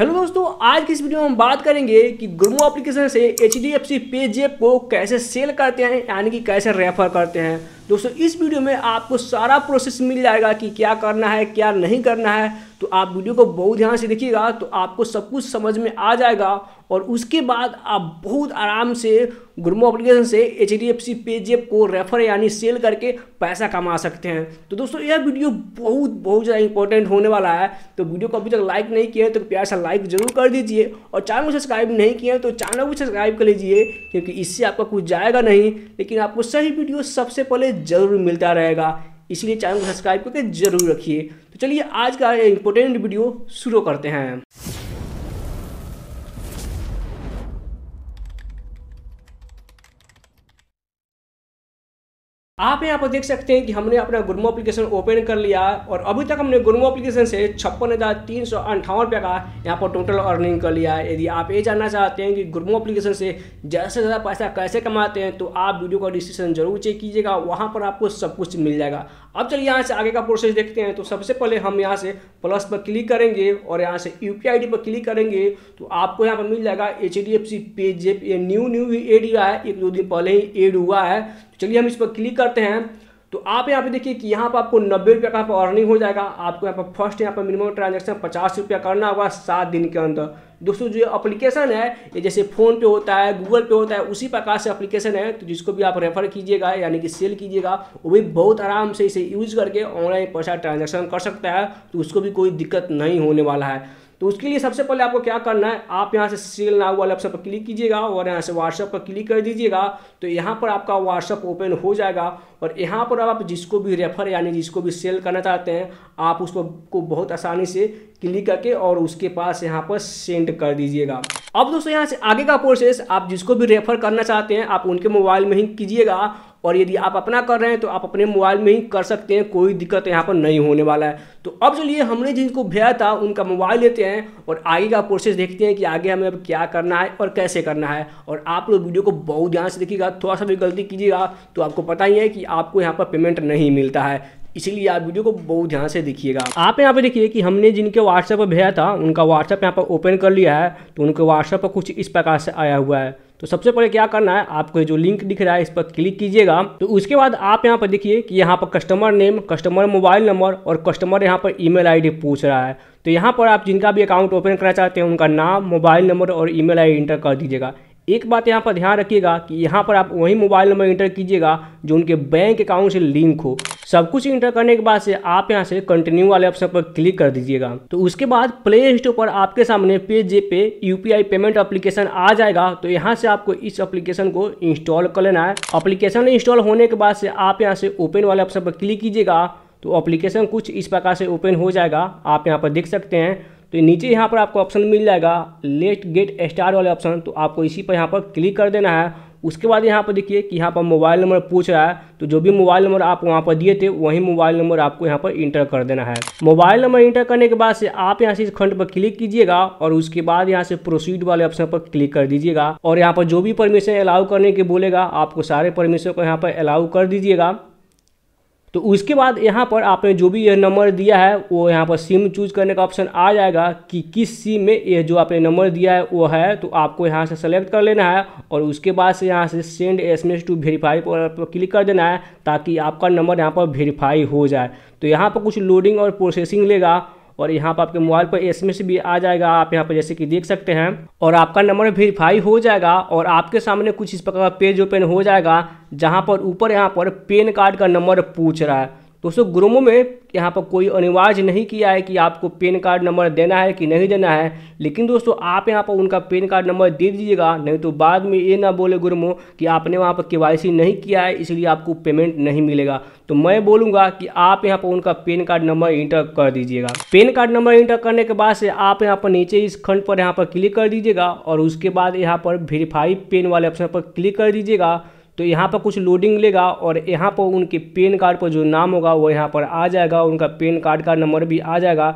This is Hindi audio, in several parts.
हेलो दोस्तों आज की इस वीडियो में हम बात करेंगे कि ग्रोमो एप्लीकेशन से H D F C PayZapp को कैसे सेल करते हैं यानी कि कैसे रेफर करते हैं दोस्तों इस वीडियो में आपको सारा प्रोसेस मिल जाएगा कि क्या करना है क्या नहीं करना है तो आप वीडियो को बहुत ध्यान से देखिएगा तो आपको सब कुछ समझ में आ जाएगा और उसके बाद आप बहुत आराम से ग्रुमो एप्लीकेशन से H D F C PayZapp को रेफर यानी सेल करके पैसा कमा सकते हैं तो दोस्तों यह वीडियो बहुत बहुत ज़्यादा इंपॉर्टेंट होने वाला है तो वीडियो को अभी तक लाइक नहीं किया है तो कृपया ऐसा लाइक जरूर कर दीजिए और चैनल को सब्सक्राइब नहीं किया है तो चैनल को सब्सक्राइब कर लीजिए क्योंकि इससे आपका कुछ जाएगा नहीं लेकिन आपको सही वीडियो सबसे पहले जरूर मिलता रहेगा इसलिए चैनल को सब्सक्राइब करके जरूर रखिए तो चलिए आज का इंपॉर्टेंट वीडियो शुरू करते हैं आप यहाँ पर देख सकते हैं कि हमने अपना गुरमो एप्लीकेशन ओपन कर लिया और अभी तक हमने गुरमो एप्लीकेशन से छप्पन हज़ार तीन सौ अंठावन रुपये का यहाँ पर टोटल अर्निंग कर लिया है यदि आप ये जानना चाहते हैं कि गुरमो एप्लीकेशन से ज़्यादा से ज़्यादा पैसा कैसे कमाते हैं तो आप वीडियो का डिस्क्रिप्शन जरूर चेक कीजिएगा वहाँ पर आपको सब कुछ मिल जाएगा अब चलिए यहाँ से आगे का प्रोसेस देखते हैं तो सबसे पहले हम यहाँ से प्लस पर क्लिक करेंगे और यहाँ से यू पी पर क्लिक करेंगे तो आपको यहाँ पर मिल जाएगा एच डी एफ सी पे ये न्यू न्यू एड हुआ है एक दो दिन पहले ही एड हुआ है चलिए हम इस पर क्लिक करते हैं तो आप यहाँ पे देखिए कि यहाँ पर आपको नब्बे रुपये का यहाँ पर अर्निंग हो जाएगा आपको यहाँ पर फर्स्ट यहाँ पर मिनिमम ट्रांजेक्शन पचास रुपया करना होगा सात दिन के अंदर दोस्तों जो एप्लीकेशन है ये जैसे फ़ोन पे होता है गूगल पे होता है उसी प्रकार से अप्लीकेशन है तो जिसको भी आप रेफर कीजिएगा यानी कि सेल कीजिएगा वो भी बहुत आराम से इसे यूज करके ऑनलाइन पैसा ट्रांजेक्शन कर सकता है तो उसको भी कोई दिक्कत नहीं होने वाला है तो उसके लिए सबसे पहले आपको क्या करना है आप यहाँ से सेल नाउ वाले ऑप्शन पर क्लिक कीजिएगा और यहाँ से व्हाट्सअप पर क्लिक कर दीजिएगा तो यहाँ पर आपका व्हाट्सअप ओपन हो जाएगा और यहाँ पर आप जिसको भी रेफर यानी जिसको भी सेल करना चाहते हैं आप उसको को बहुत आसानी से क्लिक करके और उसके पास यहाँ पर सेंड कर दीजिएगा अब दोस्तों यहाँ से आगे का प्रोसेस आप जिसको भी रेफर करना चाहते हैं आप उनके मोबाइल में ही कीजिएगा और यदि आप अपना कर रहे हैं तो आप अपने मोबाइल में ही कर सकते हैं कोई दिक्कत यहाँ पर नहीं होने वाला है तो अब चलिए हमने जिनको भेजा था उनका मोबाइल लेते हैं और आगे का प्रोसेस देखते हैं कि आगे हमें अब क्या करना है और कैसे करना है और आप लोग वीडियो को बहुत ध्यान से देखिएगा थोड़ा सा भी गलती कीजिएगा तो आपको पता ही है कि आपको यहाँ पर पेमेंट नहीं मिलता है इसीलिए आप वीडियो को बहुत ध्यान से देखिएगा आप यहाँ पे देखिए कि हमने जिनके व्हाट्सएप पर भेजा था उनका व्हाट्सएप यहाँ पर ओपन कर लिया है तो उनके व्हाट्सएप पर कुछ इस प्रकार से आया हुआ है तो सबसे पहले क्या करना है आपको जो लिंक दिख रहा है इस पर क्लिक कीजिएगा तो उसके बाद आप यहाँ पर देखिए कि यहाँ पर customer name customer mobile number और कस्टमर यहाँ पर ईमेल आईडी पूछ रहा है तो यहाँ पर आप जिनका भी अकाउंट ओपन करना चाहते हैं उनका नाम मोबाइल नंबर और ईमेल आईडी एंटर कर दीजिएगा एक बात यहाँ पर ध्यान रखिएगा कि यहाँ पर आप वही मोबाइल नंबर इंटर कीजिएगा जो उनके बैंक अकाउंट से लिंक हो सब कुछ इंटर करने के बाद से आप यहाँ से कंटिन्यू वाले ऑप्शन पर क्लिक कर दीजिएगा तो उसके बाद प्ले स्टोर पर आपके सामने पे जे पे यू पेमेंट अप्लीकेशन आ जाएगा तो यहाँ से आपको इस अप्लीकेशन को इंस्टॉल कर लेना है अप्लीकेशन इंस्टॉल होने के बाद से आप यहाँ से ओपन वाले ऑप्शन पर क्लिक कीजिएगा तो अप्लीकेशन कुछ इस प्रकार से ओपन हो जाएगा आप यहाँ पर देख सकते हैं तो नीचे यहाँ पर आपको ऑप्शन मिल जाएगा लेट गेट स्टार वाले ऑप्शन तो आपको इसी पर यहाँ पर क्लिक कर देना है उसके बाद यहाँ पर देखिए कि यहाँ पर मोबाइल नंबर पूछ रहा है तो जो भी मोबाइल नंबर आप वहाँ पर दिए थे वही मोबाइल नंबर आपको यहाँ पर इंटर कर देना है मोबाइल नंबर इंटर करने के बाद से आप यहाँ से इस खंड पर क्लिक कीजिएगा और उसके बाद यहाँ से प्रोसीड वाले ऑप्शन पर क्लिक कर दीजिएगा और यहाँ पर जो भी परमिशन अलाउ करने के बोलेगा आपको सारे परमिशन को यहाँ पर अलाउ कर दीजिएगा तो उसके बाद यहाँ पर आपने जो भी यह नंबर दिया है वो यहाँ पर सिम चूज करने का ऑप्शन आ जाएगा कि किस सिम में यह जो आपने नंबर दिया है वो है तो आपको यहाँ से सेलेक्ट कर लेना है और उसके बाद से यहाँ से send S M S to verify पर क्लिक कर देना है ताकि आपका नंबर यहाँ पर वेरीफाई हो जाए तो यहाँ पर कुछ लोडिंग और प्रोसेसिंग लेगा और यहाँ पर आपके मोबाइल पर एस भी आ जाएगा आप यहाँ पर जैसे कि देख सकते हैं और आपका नंबर वेरीफाई हो जाएगा और आपके सामने कुछ इस प्रकार का पेज ओपन हो जाएगा जहाँ पर ऊपर यहाँ पर पेन कार्ड का नंबर पूछ रहा है दोस्तों ग्रोमो में यहाँ पर कोई अनिवार्य नहीं किया है कि आपको पेन कार्ड नंबर देना है कि नहीं देना है लेकिन दोस्तों आप यहाँ पर उनका पेन कार्ड नंबर दे दीजिएगा नहीं तो बाद में ये ना बोले ग्रोमो कि आपने वहाँ पर के नहीं किया है इसलिए आपको पेमेंट नहीं मिलेगा तो मैं बोलूँगा कि आप यहाँ पर उनका पेन कार्ड नंबर इंटर कर दीजिएगा पेन कार्ड नंबर इंटर करने के बाद से आप यहाँ पर नीचे इस खंड पर यहाँ पर क्लिक कर दीजिएगा और उसके बाद यहाँ पर वेरीफाई पेन वाले ऑप्शन पर क्लिक कर दीजिएगा तो यहाँ पर कुछ लोडिंग लेगा और यहाँ पर उनके पेन कार्ड पर जो नाम होगा वो यहाँ पर आ जाएगा उनका पेन कार्ड का नंबर भी आ जाएगा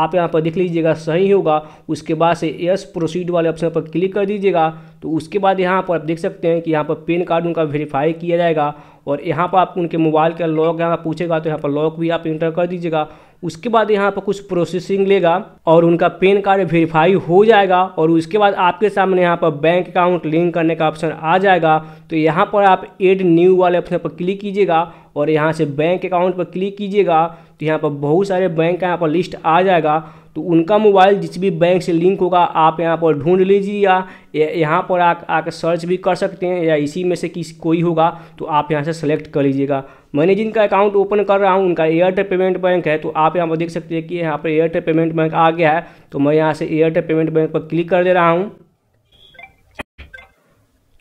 आप यहाँ पर देख लीजिएगा सही होगा उसके बाद से यस प्रोसीड वाले ऑप्शन पर क्लिक कर दीजिएगा तो उसके बाद यहाँ पर आप देख सकते हैं कि यहाँ पर पेन कार्ड उनका वेरीफाई किया जाएगा और यहाँ पर आप उनके मोबाइल का लॉक यहाँ पूछेगा तो यहाँ पर लॉक भी आप इंटर कर दीजिएगा उसके बाद यहाँ पर कुछ प्रोसेसिंग लेगा और उनका पेन कार्ड वेरीफाई हो जाएगा और उसके बाद आपके सामने यहाँ पर बैंक अकाउंट लिंक करने का ऑप्शन आ जाएगा तो यहाँ पर आप एड न्यू वाले ऑप्शन पर क्लिक कीजिएगा और यहाँ से बैंक अकाउंट पर क्लिक कीजिएगा तो यहाँ पर बहुत सारे बैंक का यहाँ पर लिस्ट आ जाएगा तो उनका मोबाइल जिस भी बैंक से लिंक होगा आप यहाँ पर ढूंढ लीजिए या यहाँ पर आ आकर सर्च भी कर सकते हैं या इसी में से किसी कोई होगा तो आप यहाँ से सेलेक्ट कर लीजिएगा मैंने जिनका अकाउंट ओपन कर रहा हूँ उनका एयरटेल पेमेंट बैंक है तो आप यहाँ पर देख सकते हैं कि यहाँ पर एयरटेल पेमेंट बैंक आ गया है तो मैं यहाँ से एयरटेल पेमेंट बैंक पर क्लिक कर दे रहा हूँ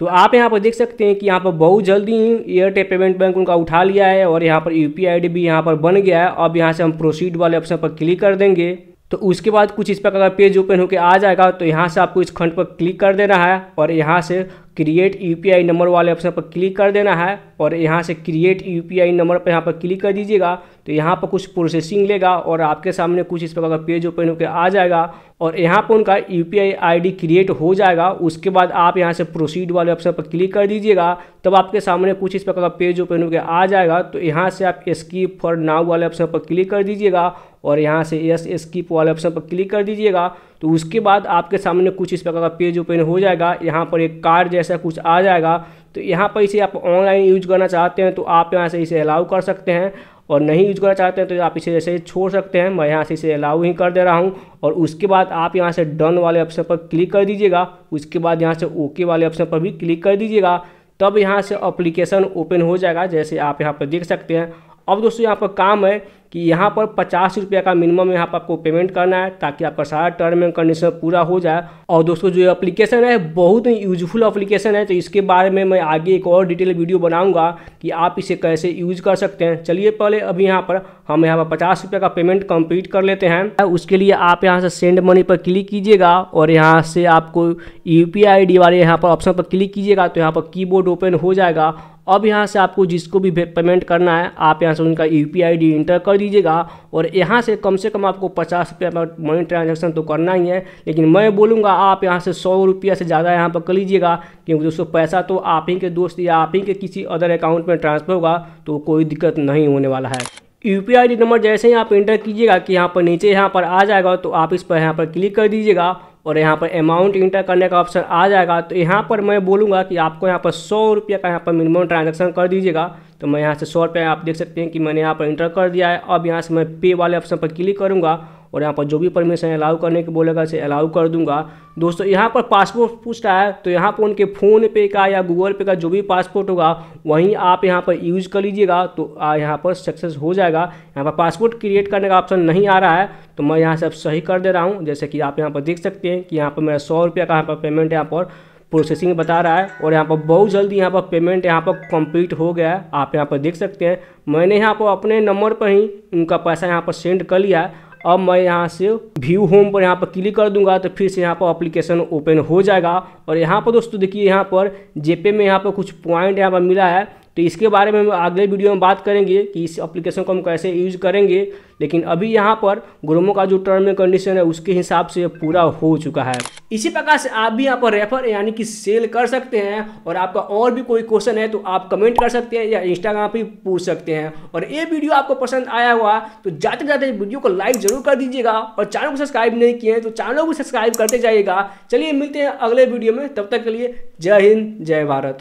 तो आप यहाँ पर देख सकते हैं कि यहाँ पर बहुत जल्दी ही एयरटेल पेमेंट बैंक उनका उठा लिया है और यहाँ पर यू पी भी यहाँ पर बन गया है अब यहाँ से हम प्रोसीड वाले ऑप्शन पर क्लिक कर देंगे तो उसके बाद कुछ इस पर अगर पेज ओपन होकर आ जाएगा तो यहाँ से आपको इस खंड पर क्लिक कर देना है और यहाँ से क्रिएट यू नंबर वाले ऑप्शन पर क्लिक कर देना है और यहाँ से क्रिएट यू नंबर पर यहाँ पर क्लिक कर दीजिएगा तो यहाँ पर कुछ प्रोसेसिंग लेगा और आपके सामने कुछ इस प्रकार का पेज ओपन होकर आ जाएगा और यहाँ पर उनका यू पी क्रिएट हो जाएगा उसके बाद आप यहाँ से प्रोसीड वाले ऑप्शन पर क्लिक कर दीजिएगा तब आपके सामने कुछ इस प्रकार का पेज ओपन होकर आ जाएगा तो यहाँ से आप स्कीप फॉर नाउ वाले ऑप्शन पर क्लिक कर दीजिएगा और यहाँ से यस स्कीप वाले ऑप्शन पर क्लिक कर दीजिएगा तो उसके बाद आपके सामने कुछ इस प्रकार का पेज ओपन हो जाएगा यहाँ पर एक कार्ड जैसा कुछ आ जाएगा तो यहाँ पर इसे आप ऑनलाइन यूज करना चाहते हैं तो आप यहाँ से इसे अलाउ कर सकते हैं और नहीं यूज करना चाहते हैं तो आप इसे ऐसे छोड़ सकते हैं मैं यहाँ से इसे अलाउ ही कर दे रहा हूँ और उसके बाद आप यहाँ से डन वाले ऑप्शन पर क्लिक कर दीजिएगा उसके बाद यहाँ से ओके वाले ऑप्शन पर भी क्लिक कर दीजिएगा तब यहाँ से अप्लीकेशन ओपन हो जाएगा जैसे आप यहाँ पर देख सकते हैं अब दोस्तों यहाँ पर काम है कि यहाँ पर पचास रुपया का मिनिमम यहाँ पर आपको पेमेंट करना है ताकि आपका सारा टर्म एंड कंडीशन पूरा हो जाए और दोस्तों जो एप्लीकेशन है बहुत ही यूजफुल एप्लीकेशन है तो इसके बारे में मैं आगे एक और डिटेल वीडियो बनाऊंगा कि आप इसे कैसे यूज कर सकते हैं चलिए पहले अभी यहाँ पर हम यहाँ पर पचास का पेमेंट कम्प्लीट कर लेते हैं उसके लिए आप यहाँ से सेंड मनी पर क्लिक कीजिएगा और यहाँ से आपको यू पी आई डी वाले यहाँ पर ऑप्शन पर क्लिक कीजिएगा तो यहाँ पर की ओपन हो जाएगा अब यहाँ से आपको जिसको भी पेमेंट करना है आप यहाँ से उनका यू पी इंटर कर दीजिएगा और यहाँ से कम से कम आपको पचास रुपया मनी ट्रांजेक्शन तो करना ही है लेकिन मैं बोलूँगा आप यहाँ से सौ रुपया से ज़्यादा यहाँ पर कर लीजिएगा क्योंकि दोस्तों पैसा तो आप ही के दोस्त या आप ही के किसी अदर अकाउंट में ट्रांसफ़र होगा तो कोई दिक्कत नहीं होने वाला है यू पी नंबर जैसे ही आप इंटर कीजिएगा कि यहाँ पर नीचे यहाँ पर आ जाएगा तो आप इस पर यहाँ पर क्लिक कर दीजिएगा और यहाँ पर अमाउंट इंटर करने का ऑप्शन आ जाएगा तो यहाँ पर मैं बोलूँगा कि आपको यहाँ पर सौ रुपये का यहाँ पर मिनिमम ट्रांजेक्शन कर दीजिएगा तो मैं यहाँ से सौ रुपये आप देख सकते हैं कि मैंने यहाँ पर इंटर कर दिया है अब यहाँ से मैं पे वाले ऑप्शन पर क्लिक करूँगा और यहाँ पर जो भी परमिशन है अलाउ करने के बोलेगा इसे अलाउ कर दूंगा दोस्तों यहाँ पर पासपोर्ट पूछ रहा है तो यहाँ पर उनके फ़ोन पे का या गूगल पे का जो भी पासपोर्ट होगा वहीं आप यहाँ पर यूज़ कर लीजिएगा तो यहाँ पर सक्सेस हो जाएगा यहाँ पर पासपोर्ट क्रिएट करने का ऑप्शन नहीं आ रहा है तो मैं यहाँ से अब सही कर दे रहा हूँ जैसे कि आप यहाँ पर देख सकते हैं कि यहाँ पर मेरा सौ रुपया का यहाँ पर पेमेंट यहाँ पर प्रोसेसिंग बता रहा है और यहाँ पर बहुत जल्दी यहाँ पर पेमेंट यहाँ पर कंप्लीट हो गया है आप यहाँ पर देख सकते हैं मैंने यहाँ पर अपने नंबर पर ही उनका पैसा यहाँ पर सेंड कर लिया है अब मैं यहाँ से व्यू होम पर यहाँ पर क्लिक कर दूंगा तो फिर से यहाँ पर अप्लीकेशन ओपन हो जाएगा और यहाँ पर दोस्तों देखिए यहाँ पर जेपे में यहाँ पर कुछ पॉइंट यहाँ पर मिला है तो इसके बारे में हम अगले वीडियो में बात करेंगे कि इस एप्लीकेशन को हम कैसे यूज करेंगे लेकिन अभी यहाँ पर ग्रोमो का जो टर्म एंड कंडीशन है उसके हिसाब से पूरा हो चुका है इसी प्रकार से आप भी यहाँ पर रेफर यानी कि सेल कर सकते हैं और आपका और भी कोई क्वेश्चन है तो आप कमेंट कर सकते हैं या इंस्टाग्राम पर पूछ सकते हैं और ये वीडियो आपको पसंद आया हुआ तो जाते जाते वीडियो को लाइक जरूर कर दीजिएगा और चैनल को सब्सक्राइब नहीं किए हैं तो चैनल को सब्सक्राइब करते जाइएगा चलिए मिलते हैं अगले वीडियो में तब तक के लिए जय हिंद जय भारत